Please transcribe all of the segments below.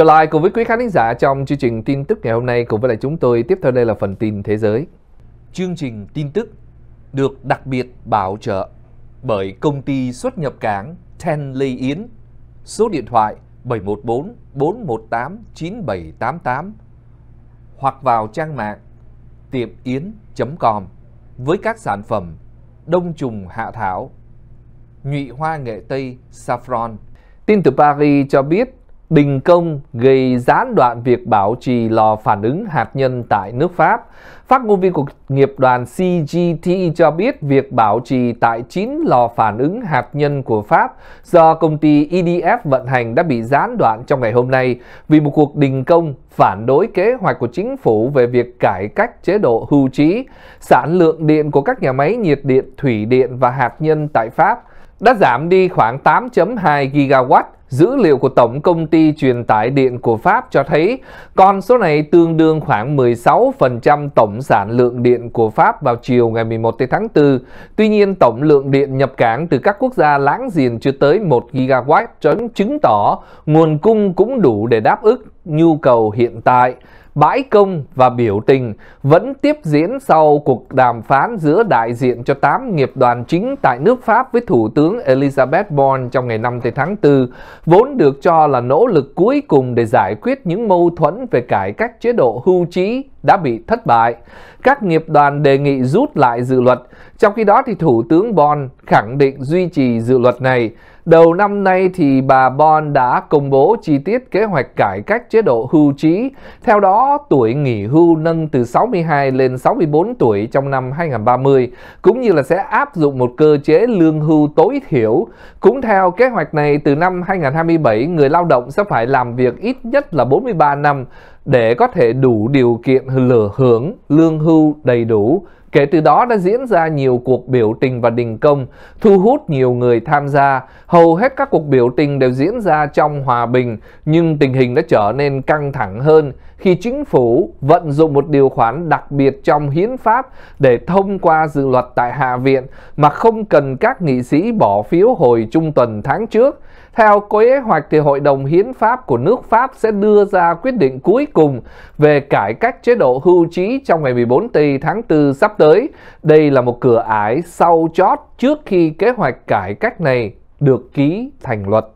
trở lại cùng với quý khán giả trong chương trình tin tức ngày hôm nay cùng với lại chúng tôi tiếp theo đây là phần tin thế giới. Chương trình tin tức được đặc biệt bảo trợ bởi công ty xuất nhập cảng Ten Lê Yến, số điện thoại 714 418 9788 hoặc vào trang mạng tiệm yến.com với các sản phẩm đông trùng hạ thảo, nhụy hoa nghệ tây saffron. Tin từ Paris cho biết đình công gây gián đoạn việc bảo trì lò phản ứng hạt nhân tại nước Pháp. Phát ngôn viên của nghiệp đoàn CGT cho biết việc bảo trì tại 9 lò phản ứng hạt nhân của Pháp do công ty EDF vận hành đã bị gián đoạn trong ngày hôm nay vì một cuộc đình công phản đối kế hoạch của chính phủ về việc cải cách chế độ hưu trí. Sản lượng điện của các nhà máy nhiệt điện, thủy điện và hạt nhân tại Pháp đã giảm đi khoảng 8.2 gigawatt. Dữ liệu của Tổng Công ty Truyền tải Điện của Pháp cho thấy con số này tương đương khoảng 16% tổng sản lượng điện của Pháp vào chiều ngày 11 tháng 4. Tuy nhiên, tổng lượng điện nhập cảng từ các quốc gia láng giềng chưa tới 1 gigawatt chứng tỏ nguồn cung cũng đủ để đáp ứng nhu cầu hiện tại bãi công và biểu tình vẫn tiếp diễn sau cuộc đàm phán giữa đại diện cho 8 nghiệp đoàn chính tại nước Pháp với Thủ tướng Elizabeth Bon trong ngày 5 tháng 4, vốn được cho là nỗ lực cuối cùng để giải quyết những mâu thuẫn về cải cách chế độ hưu trí đã bị thất bại. Các nghiệp đoàn đề nghị rút lại dự luật, trong khi đó thì Thủ tướng Bon khẳng định duy trì dự luật này. Đầu năm nay thì bà Bon đã công bố chi tiết kế hoạch cải cách chế độ hưu trí. Theo đó, tuổi nghỉ hưu nâng từ 62 lên 64 tuổi trong năm 2030, cũng như là sẽ áp dụng một cơ chế lương hưu tối thiểu. Cũng theo kế hoạch này, từ năm 2027, người lao động sẽ phải làm việc ít nhất là 43 năm, để có thể đủ điều kiện lừa hưởng lương hưu đầy đủ. Kể từ đó đã diễn ra nhiều cuộc biểu tình và đình công, thu hút nhiều người tham gia. Hầu hết các cuộc biểu tình đều diễn ra trong hòa bình, nhưng tình hình đã trở nên căng thẳng hơn khi chính phủ vận dụng một điều khoản đặc biệt trong hiến pháp để thông qua dự luật tại Hạ viện mà không cần các nghị sĩ bỏ phiếu hồi trung tuần tháng trước. Theo kế hoạch thì Hội đồng Hiến pháp của nước Pháp sẽ đưa ra quyết định cuối cùng về cải cách chế độ hưu trí trong ngày 14 tháng 4 sắp tới. Đây là một cửa ải sau chót trước khi kế hoạch cải cách này được ký thành luật.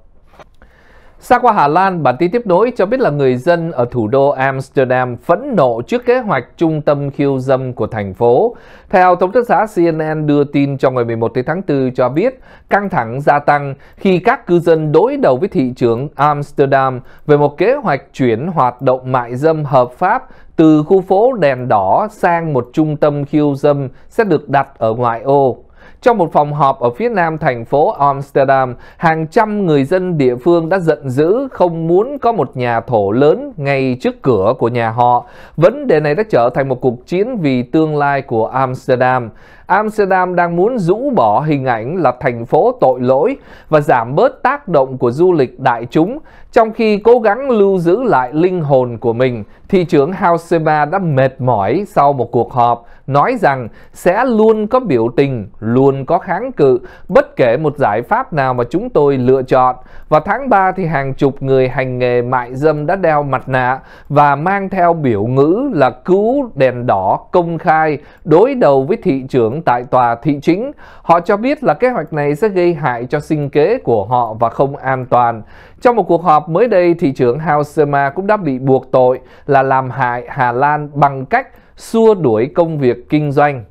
Xa qua Hà Lan, bản tin tiếp nối cho biết là người dân ở thủ đô Amsterdam phẫn nộ trước kế hoạch trung tâm khiêu dâm của thành phố. Theo thống đốc xã CNN đưa tin trong ngày 11 tháng 4 cho biết, căng thẳng gia tăng khi các cư dân đối đầu với thị trưởng Amsterdam về một kế hoạch chuyển hoạt động mại dâm hợp pháp từ khu phố đèn đỏ sang một trung tâm khiêu dâm sẽ được đặt ở ngoại ô. Trong một phòng họp ở phía nam thành phố Amsterdam, hàng trăm người dân địa phương đã giận dữ không muốn có một nhà thổ lớn ngay trước cửa của nhà họ. Vấn đề này đã trở thành một cuộc chiến vì tương lai của Amsterdam. Amsterdam đang muốn rũ bỏ hình ảnh là thành phố tội lỗi và giảm bớt tác động của du lịch đại chúng, trong khi cố gắng lưu giữ lại linh hồn của mình. Thị trưởng Hausema đã mệt mỏi sau một cuộc họp, nói rằng sẽ luôn có biểu tình, luôn có kháng cự, bất kể một giải pháp nào mà chúng tôi lựa chọn. Và tháng 3 thì hàng chục người hành nghề mại dâm đã đeo mặt nạ và mang theo biểu ngữ là cứu đèn đỏ công khai đối đầu với thị trưởng trưởng tại tòa thị chính. Họ cho biết là kế hoạch này sẽ gây hại cho sinh kế của họ và không an toàn. Trong một cuộc họp mới đây, thị trưởng Hausema cũng đã bị buộc tội là làm hại Hà Lan bằng cách xua đuổi công việc kinh doanh.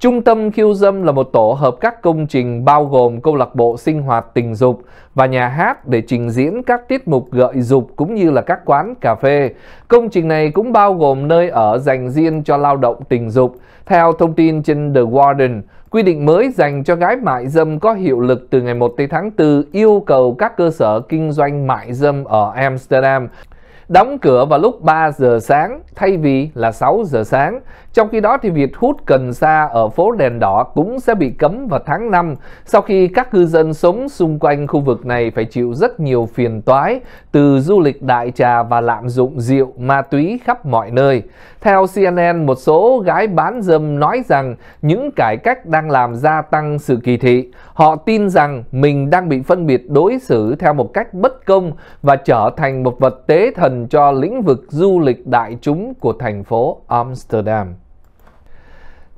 Trung tâm khiêu dâm là một tổ hợp các công trình bao gồm câu lạc bộ sinh hoạt tình dục và nhà hát để trình diễn các tiết mục gợi dục cũng như là các quán cà phê. Công trình này cũng bao gồm nơi ở dành riêng cho lao động tình dục. Theo thông tin trên The Warden, quy định mới dành cho gái mại dâm có hiệu lực từ ngày 1 tháng 4 yêu cầu các cơ sở kinh doanh mại dâm ở Amsterdam đóng cửa vào lúc 3 giờ sáng thay vì là 6 giờ sáng. Trong khi đó thì việc hút cần sa ở phố đèn đỏ cũng sẽ bị cấm vào tháng 5 sau khi các cư dân sống xung quanh khu vực này phải chịu rất nhiều phiền toái từ du lịch đại trà và lạm dụng rượu, ma túy khắp mọi nơi. Theo CNN, một số gái bán dâm nói rằng những cải cách đang làm gia tăng sự kỳ thị. Họ tin rằng mình đang bị phân biệt đối xử theo một cách bất công và trở thành một vật tế thần cho lĩnh vực du lịch đại chúng của thành phố Amsterdam.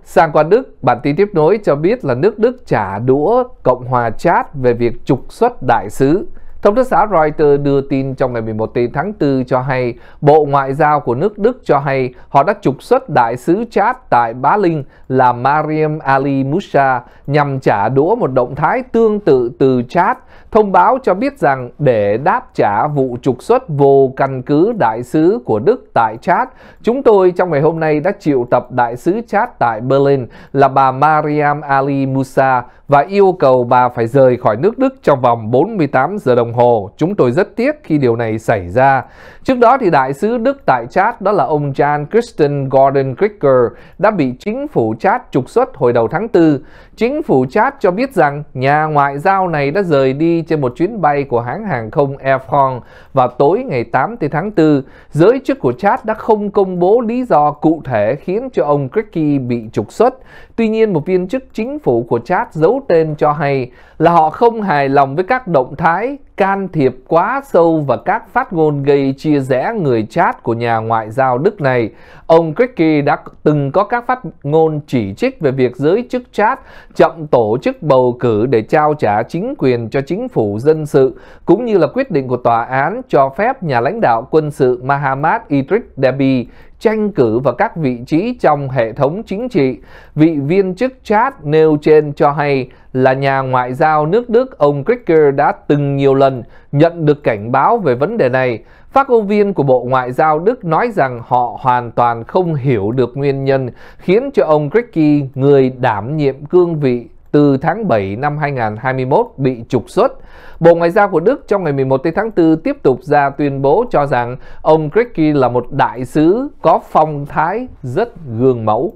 Sang qua Đức, bản tin tiếp nối cho biết là nước Đức trả đũa Cộng hòa Chát về việc trục xuất đại sứ. Thông tấn xã Reuters đưa tin trong ngày 11 tháng 4 cho hay Bộ Ngoại giao của nước Đức cho hay họ đã trục xuất đại sứ Chad tại Bá Linh là Mariam Ali Musa nhằm trả đũa một động thái tương tự từ Chad Thông báo cho biết rằng để đáp trả vụ trục xuất vô căn cứ đại sứ của Đức tại Chad, chúng tôi trong ngày hôm nay đã triệu tập đại sứ Chad tại Berlin là bà Mariam Ali Musa và yêu cầu bà phải rời khỏi nước Đức trong vòng 48 giờ đồng hồ. Chúng tôi rất tiếc khi điều này xảy ra. Trước đó thì đại sứ Đức tại Chad đó là ông Jan Christian Gordon Kricker đã bị chính phủ Chad trục xuất hồi đầu tháng 4. Chính phủ Chad cho biết rằng nhà ngoại giao này đã rời đi trên một chuyến bay của hãng hàng không Air France vào tối ngày 8 tháng 4, giới chức của Chad đã không công bố lý do cụ thể khiến cho ông Cricky bị trục xuất. Tuy nhiên, một viên chức chính phủ của Chad giấu tên cho hay là họ không hài lòng với các động thái can thiệp quá sâu và các phát ngôn gây chia rẽ người chat của nhà ngoại giao Đức này. Ông Kricky đã từng có các phát ngôn chỉ trích về việc giới chức chat chậm tổ chức bầu cử để trao trả chính quyền cho chính phủ dân sự, cũng như là quyết định của tòa án cho phép nhà lãnh đạo quân sự Mahamat Idris Deby tranh cử vào các vị trí trong hệ thống chính trị. Vị viên chức chat nêu trên cho hay là nhà ngoại giao nước Đức ông Kricker đã từng nhiều lần nhận được cảnh báo về vấn đề này. Phát ngôn viên của Bộ Ngoại giao Đức nói rằng họ hoàn toàn không hiểu được nguyên nhân khiến cho ông Kricky, người đảm nhiệm cương vị từ tháng 7 năm 2021 bị trục xuất. Bộ Ngoại giao của Đức trong ngày 11 tháng 4 tiếp tục ra tuyên bố cho rằng ông Kricky là một đại sứ có phong thái rất gương mẫu.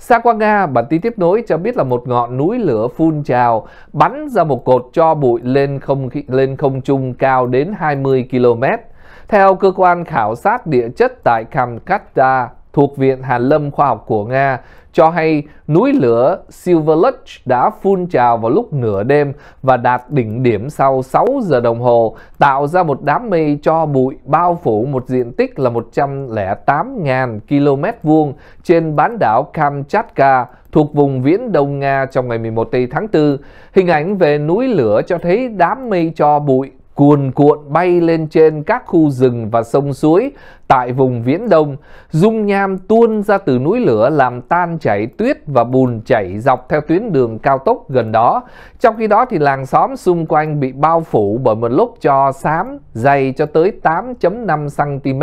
Xa qua Nga, bản tin tiếp nối cho biết là một ngọn núi lửa phun trào bắn ra một cột cho bụi lên không lên không trung cao đến 20 km. Theo cơ quan khảo sát địa chất tại Kamchatka thuộc Viện Hàn Lâm Khoa học của Nga cho hay núi lửa Silverluch đã phun trào vào lúc nửa đêm và đạt đỉnh điểm sau 6 giờ đồng hồ, tạo ra một đám mây cho bụi bao phủ một diện tích là 108.000 km vuông trên bán đảo Kamchatka thuộc vùng viễn Đông Nga trong ngày 11 tháng 4. Hình ảnh về núi lửa cho thấy đám mây cho bụi cuồn cuộn bay lên trên các khu rừng và sông suối Tại vùng Viễn Đông, dung nham tuôn ra từ núi lửa làm tan chảy tuyết và bùn chảy dọc theo tuyến đường cao tốc gần đó. Trong khi đó thì làng xóm xung quanh bị bao phủ bởi một lớp cho xám dày cho tới 8.5 cm.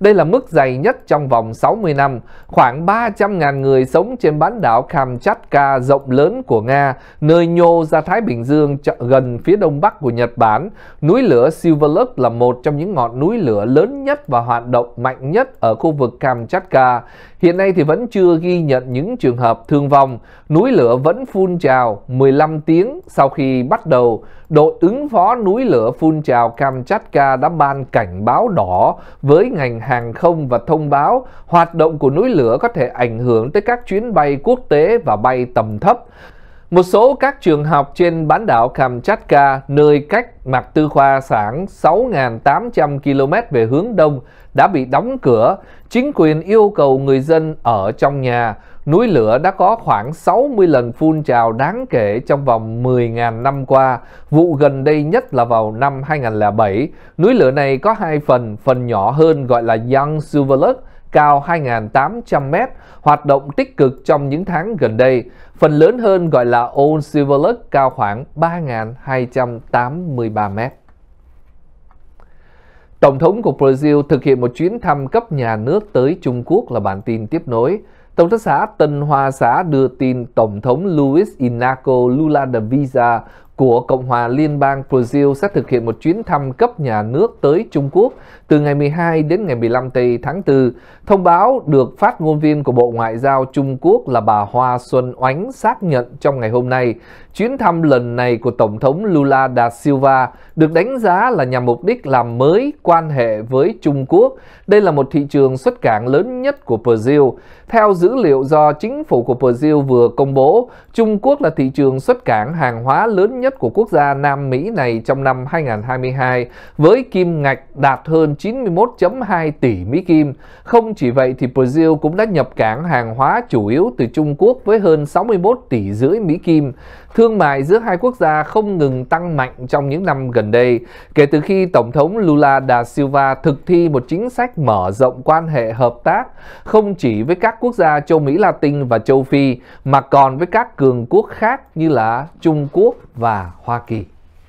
Đây là mức dày nhất trong vòng 60 năm. Khoảng 300.000 người sống trên bán đảo Kamchatka rộng lớn của Nga, nơi nhô ra Thái Bình Dương gần phía đông bắc của Nhật Bản. Núi lửa Silver Lake là một trong những ngọn núi lửa lớn nhất và hoạt động động mạnh nhất ở khu vực Kamchatka. Hiện nay thì vẫn chưa ghi nhận những trường hợp thương vong. Núi lửa vẫn phun trào 15 tiếng sau khi bắt đầu. Đội ứng phó núi lửa phun trào Kamchatka đã ban cảnh báo đỏ với ngành hàng không và thông báo hoạt động của núi lửa có thể ảnh hưởng tới các chuyến bay quốc tế và bay tầm thấp. Một số các trường học trên bán đảo Kamchatka, nơi cách mặt tư khoa sản 6.800 km về hướng đông, đã bị đóng cửa. Chính quyền yêu cầu người dân ở trong nhà. Núi lửa đã có khoảng 60 lần phun trào đáng kể trong vòng 10.000 năm qua. Vụ gần đây nhất là vào năm 2007. Núi lửa này có hai phần, phần nhỏ hơn gọi là Young Suvaluk, cao 2.800 m, hoạt động tích cực trong những tháng gần đây phần lớn hơn gọi là Old Silver Lake cao khoảng 3.283 mét. Tổng thống của Brazil thực hiện một chuyến thăm cấp nhà nước tới Trung Quốc là bản tin tiếp nối. Tổng thống xã Tân Hoa Xã đưa tin Tổng thống Luis Inaco Lula da Visa của Cộng hòa Liên bang Brazil sẽ thực hiện một chuyến thăm cấp nhà nước tới Trung Quốc từ ngày 12 đến ngày 15 tây tháng 4. Thông báo được phát ngôn viên của Bộ Ngoại giao Trung Quốc là bà Hoa Xuân Oánh xác nhận trong ngày hôm nay. Chuyến thăm lần này của Tổng thống Lula da Silva được đánh giá là nhằm mục đích làm mới quan hệ với Trung Quốc. Đây là một thị trường xuất cảng lớn nhất của Brazil. Theo dữ liệu do chính phủ của Brazil vừa công bố, Trung Quốc là thị trường xuất cảng hàng hóa lớn nhất nhất của quốc gia Nam Mỹ này trong năm 2022 với kim ngạch đạt hơn 91.2 tỷ Mỹ Kim. Không chỉ vậy thì Brazil cũng đã nhập cảng hàng hóa chủ yếu từ Trung Quốc với hơn 61 tỷ rưỡi Mỹ Kim. Thương mại giữa hai quốc gia không ngừng tăng mạnh trong những năm gần đây, kể từ khi Tổng thống Lula da Silva thực thi một chính sách mở rộng quan hệ hợp tác không chỉ với các quốc gia châu Mỹ Latin và châu Phi mà còn với các cường quốc khác như là Trung Quốc và Hoa Kỳ.